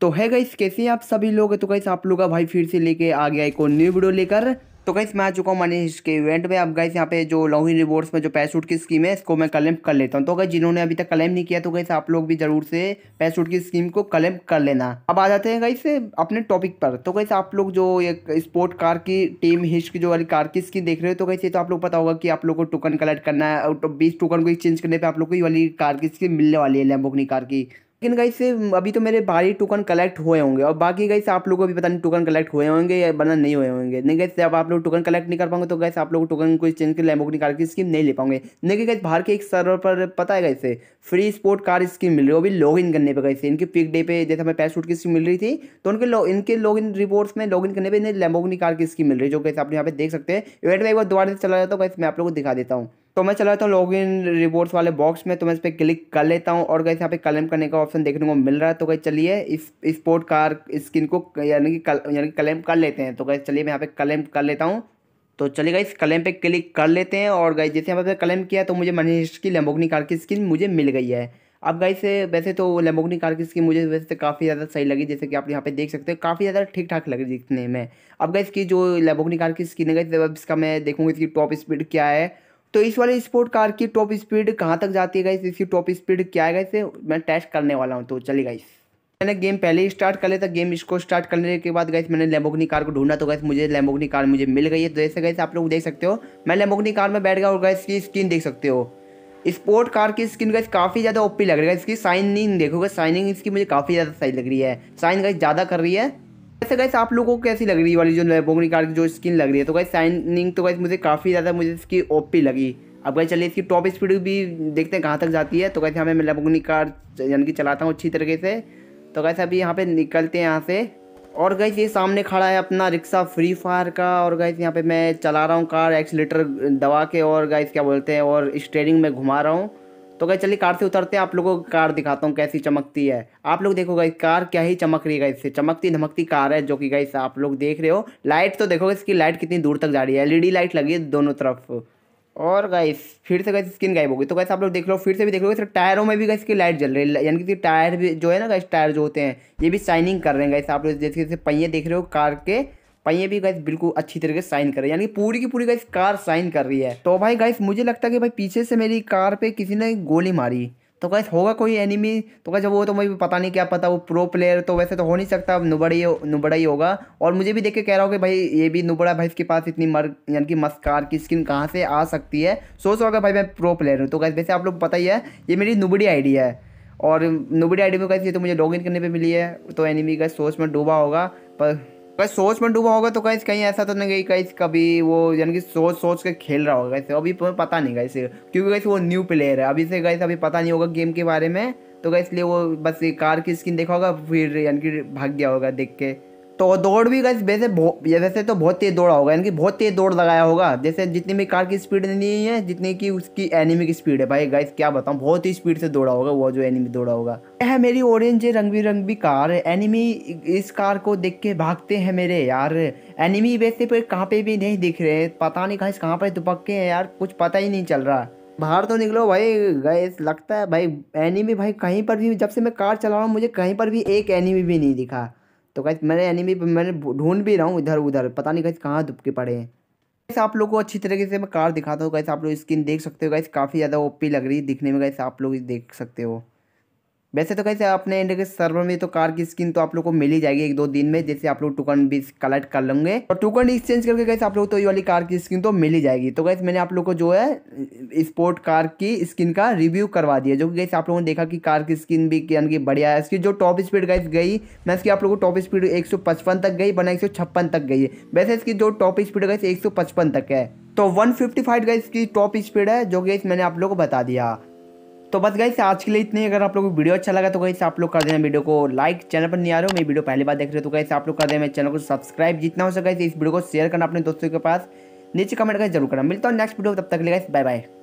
तो है गई कैसे आप सभी लोग तो कैसे आप लोग का भाई फिर से लेके आ गया एक और न्यू वीडियो लेकर तो कैसे मैं आ चुका हूँ मनी के इवेंट में अब गए यहाँ पे जो इन रिवॉर्ड्स में जो पैसूट की स्कीम है इसको मैं क्लेम कर लेता हूँ तो अगर जिन्होंने अभी तक क्लेम नहीं किया तो कैसे आप लोग भी जरूर से पैसूट की स्कीम को क्लेम कर लेना अब आ जाते हैं गाइस अपने टॉपिक पर तो कैसे आप लोग जो एक स्पोर्ट कार की टीम हिस्क जो वाली कार की स्कीम देख रहे हो तो कैसे तो आप लोग पता होगा कि आप लोग को टोकन कलेक्ट करना है तो बीस टोकन को एक्सचेंज करने पर आप लोग को ये वाली कार की स्कीम मिलने वाली है लेम्बोकनी कार की लेकिन गाइस अभी तो मेरे भारी टोकन कलेक्ट हुए होंगे और बाकी गाइस आप लोगों को भी पता नहीं टोकन कलेक्ट हुए होंगे या बना नहीं हुए होंगे नहीं से अब आप लोग टोकन कलेक्ट नहीं कर पाओगे तो गए आप लोग टोकन को चेंज के लैम्बोक निकाल की स्कीम नहीं ले पाओगे नहीं गए बाहर के एक सर्वर पर पता है गैसे फ्री स्पोर्ट कार स्कीम मिल रही है वो भी लॉग इन करने पर गई इनके पिक डे पे जैसे हमें पैसोट की स्कीम मिल रही थी तो उनके इनके लॉग इन रिपोर्ट्स में लॉग इन करने पर इन्हें लैम्बोक निकाल की स्कीम मिल रही है जो कैसे आप यहाँ पे देख सकते हैं इवेंट में एक बार दोबारा से चला जाता हूँ गैस मैं आप लोग को दिखा देता हूँ तो मैं चला जाता हूँ लॉग इन रिवॉर्ड्स वाले बॉक्स में तो मैं इस पर क्लिक कर लेता हूँ और कैसे यहाँ पे क्लेम करने का ऑप्शन देखने को मिल रहा है तो कहीं चलिए इस स्पोर्ट कार स्किन को यानी कि यानी कि क्लेम कर लेते हैं तो कहीं चलिए मैं यहाँ पे क्लेम कर लेता हूँ तो चलिए गई क्लेम पे क्लिक कर लेते हैं और गई जैसे यहाँ पे क्लेम किया तो मुझे मनीष की लेम्बोगनी कार की स्किन मुझे मिल गई है अब गई से वैसे तो लेम्बोगनी कार की स्किन मुझे वैसे तो काफ़ी ज़्यादा सही लगी जैसे कि आप यहाँ पे देख सकते हो काफ़ी ज़्यादा ठीक ठाक लग रही दिखने में अब गई इसकी जो लेम्बोगनी कार की स्किन है गई अब इसका मैं देखूँगा इसकी टॉप स्पीड क्या है तो इस वाले स्पोर्ट कार की टॉप स्पीड कहाँ तक जाती है गाइस इसकी टॉप स्पीड क्या है गाइस मैं टेस्ट करने वाला हूँ तो चलिए गाइस मैंने गेम पहले ही स्टार्ट कर लिया था गेम इसको स्टार्ट करने के बाद गए मैंने लेम्बोगनी कार को ढूंढा तो गए मुझे लेम्बोगनी कार मुझे मिल गई है तो जैसे गए आप लोग देख सकते हो मैं लेम्बोगनी कार में बैठ गया और गए इसकी स्किन देख सकते हो स्पोर्ट कार की स्किन गई काफ़ी ज़्यादा ओपी लग रही है इसकी साइनिंग देखोगे साइनिंग इसकी मुझे काफ़ी ज़्यादा सही लग रही है साइन गई ज़्यादा कर रही है वैसे गाइस आप लोगों को कैसी लग रही वाली जो लेबोगनी कार की जो स्किन लग रही है तो गाइस साइनिंग तो गाइस मुझे काफ़ी ज़्यादा मुझे इसकी ओपी लगी अब गाइस चलिए इसकी टॉप स्पीड भी देखते हैं कहाँ तक जाती है तो कैसे हमें मैं लेबोगनी कार यानी कि चलाता हूँ अच्छी तरीके से तो कैसे अभी यहाँ पर निकलते हैं यहाँ से और गैस ये सामने खड़ा है अपना रिक्शा फ्री फायर का और गैस यहाँ पे मैं चला रहा हूँ कार एक्सीटर दबा के और गैस क्या बोलते हैं और स्टेयरिंग में घुमा रहा हूँ तो गई चलिए कार से उतरते हैं आप लोगों को कार दिखाता हूँ कैसी चमकती है आप लोग देखो गई कार क्या ही चमक रही है इससे चमकती धमकती कार है जो कि गई आप लोग देख रहे हो लाइट तो देखो इसकी लाइट कितनी दूर तक जा रही है डी लाइट e लगी है दोनों तरफ और गाइस फिर से गैस स्किन गायब होगी तो कैसे आप लोग देख लो फिर से भी देख लो टायरों में भी गई की लाइट जल रही है यानी कि टायर भी जो है ना गाइस टायर जो होते हैं ये भी शाइनिंग कर रहे हैं गाइस आप लोग जैसे जैसे पहिए देख रहे हो कार के पहिए भी गाइस बिल्कुल अच्छी तरीके से साइन कर रही है यानी पूरी की पूरी गाइस कार साइन कर रही है तो भाई गाइस मुझे लगता है कि भाई पीछे से मेरी कार पे किसी ने गोली मारी तो गैस होगा कोई एनिमी तो गैस वो तो मुझे पता नहीं क्या पता वो प्रो प्लेयर तो वैसे तो हो नहीं सकता नुबड़ा ही नुबड़ा ही होगा और मुझे भी देख के कह रहा हो कि भाई ये भी नुबड़ा भाई इसके पास इतनी मर यानी कि मस्त कार की स्किन कहाँ से आ सकती है सोच होगा भाई मैं प्रो प्लेयर हूँ तो गैस वैसे आप लोग पता ही है ये मेरी नुबड़ी आइडिया है और नुबड़ी आईडी में गैस ये तो मुझे लॉग इन करने पर मिली है तो एनिमी का सोच में डूबा होगा पर कहीं सोच में डूबा होगा तो कहीं कहीं ऐसा तो नहीं गई कहीं कभी वो यानी कि सोच सोच के खेल रहा होगा कैसे अभी पता नहीं कैसे क्योंकि कैसे वो न्यू प्लेयर है अभी से कैसे अभी पता नहीं होगा गेम के बारे में तो इसलिए वो बस कार की स्किन देखा होगा फिर यानी कि भाग गया होगा देख के तो दौड़ भी गई वैसे वैसे तो बहुत तेज़ दौड़ा होगा यानी कि बहुत तेज़ दौड़ लगाया होगा जैसे जितनी भी कार की स्पीड नहीं है जितनी की उसकी एनिमी की स्पीड है भाई गाइस क्या बताऊँ बहुत ही स्पीड से दौड़ा होगा वो जो एनिमी दौड़ा होगा यह है मेरी ऑरेंज रंग बिरंगी कार एनिमी इस कार को देख के भागते हैं मेरे यार एनिमी वैसे पर कहाँ पे भी नहीं दिख रहे पता नहीं गाइस कहाँ पर दुपक्के हैं यार कुछ पता ही नहीं चल रहा बाहर तो निकलो भाई गैस लगता है भाई एनिमी भाई कहीं पर भी जब से मैं कार चला रहा हूँ मुझे कहीं पर भी एक एनिमी भी नहीं दिखा तो गाइज मैंने एनिमी मैंने ढूंढ भी रहा हूँ इधर उधर पता नहीं गाइज कहाँ दुबके पड़े हैं कैसे आप लोग को अच्छी तरीके से मैं कार दिखाता हूँ कैसे आप लोग स्किन देख सकते हो कैसे काफ़ी ज़्यादा ओपी लग रही है दिखने में कैसे आप लोग देख सकते हो वैसे तो कैसे अपने इंडिया के सर्वर में तो कार की स्किन तो आप लोग को मिल ही जाएगी एक दो दिन में जैसे आप लोग टोकन भी कलेक्ट कर लेंगे और टोकन एक्सचेंज करके कैसे आप लोग तो ये वाली कार की स्किन तो मिल ही जाएगी तो कैसे मैंने आप लोग को जो है स्पोर्ट कार की स्किन का रिव्यू करवा दिया जो कि कैसे आप लोगों ने देखा कि कार की स्किन भी यानी कि बढ़िया है इसकी जो टॉप स्पीड गैस गई मैं इसकी आप लोग को टॉप स्पीड एक तक गई बना एक तक गई है वैसे इसकी जो टॉप स्पीड गई एक तक है तो 155 फिफ्टी फाइव इसकी टॉप स्पीड है जो कि मैंने आप लोग को बता दिया तो बस गई आज के लिए इतनी अगर आप लोग को वीडियो अच्छा लगा तो गई आप लोग कर देना वीडियो को लाइक चैनल पर नहीं आ रहे हो मेरी वीडियो पहली बार देख रहे हो तो गई आप लोग कर देना मेरे चैनल को सब्सक्राइब जितना हो सके इस वीडियो को शेयर करना अपने दोस्तों के पास नीचे कमेंट करके जरूर करना मिलता हूँ नेक्स्ट वीडियो तब तक लेगा बाय बाय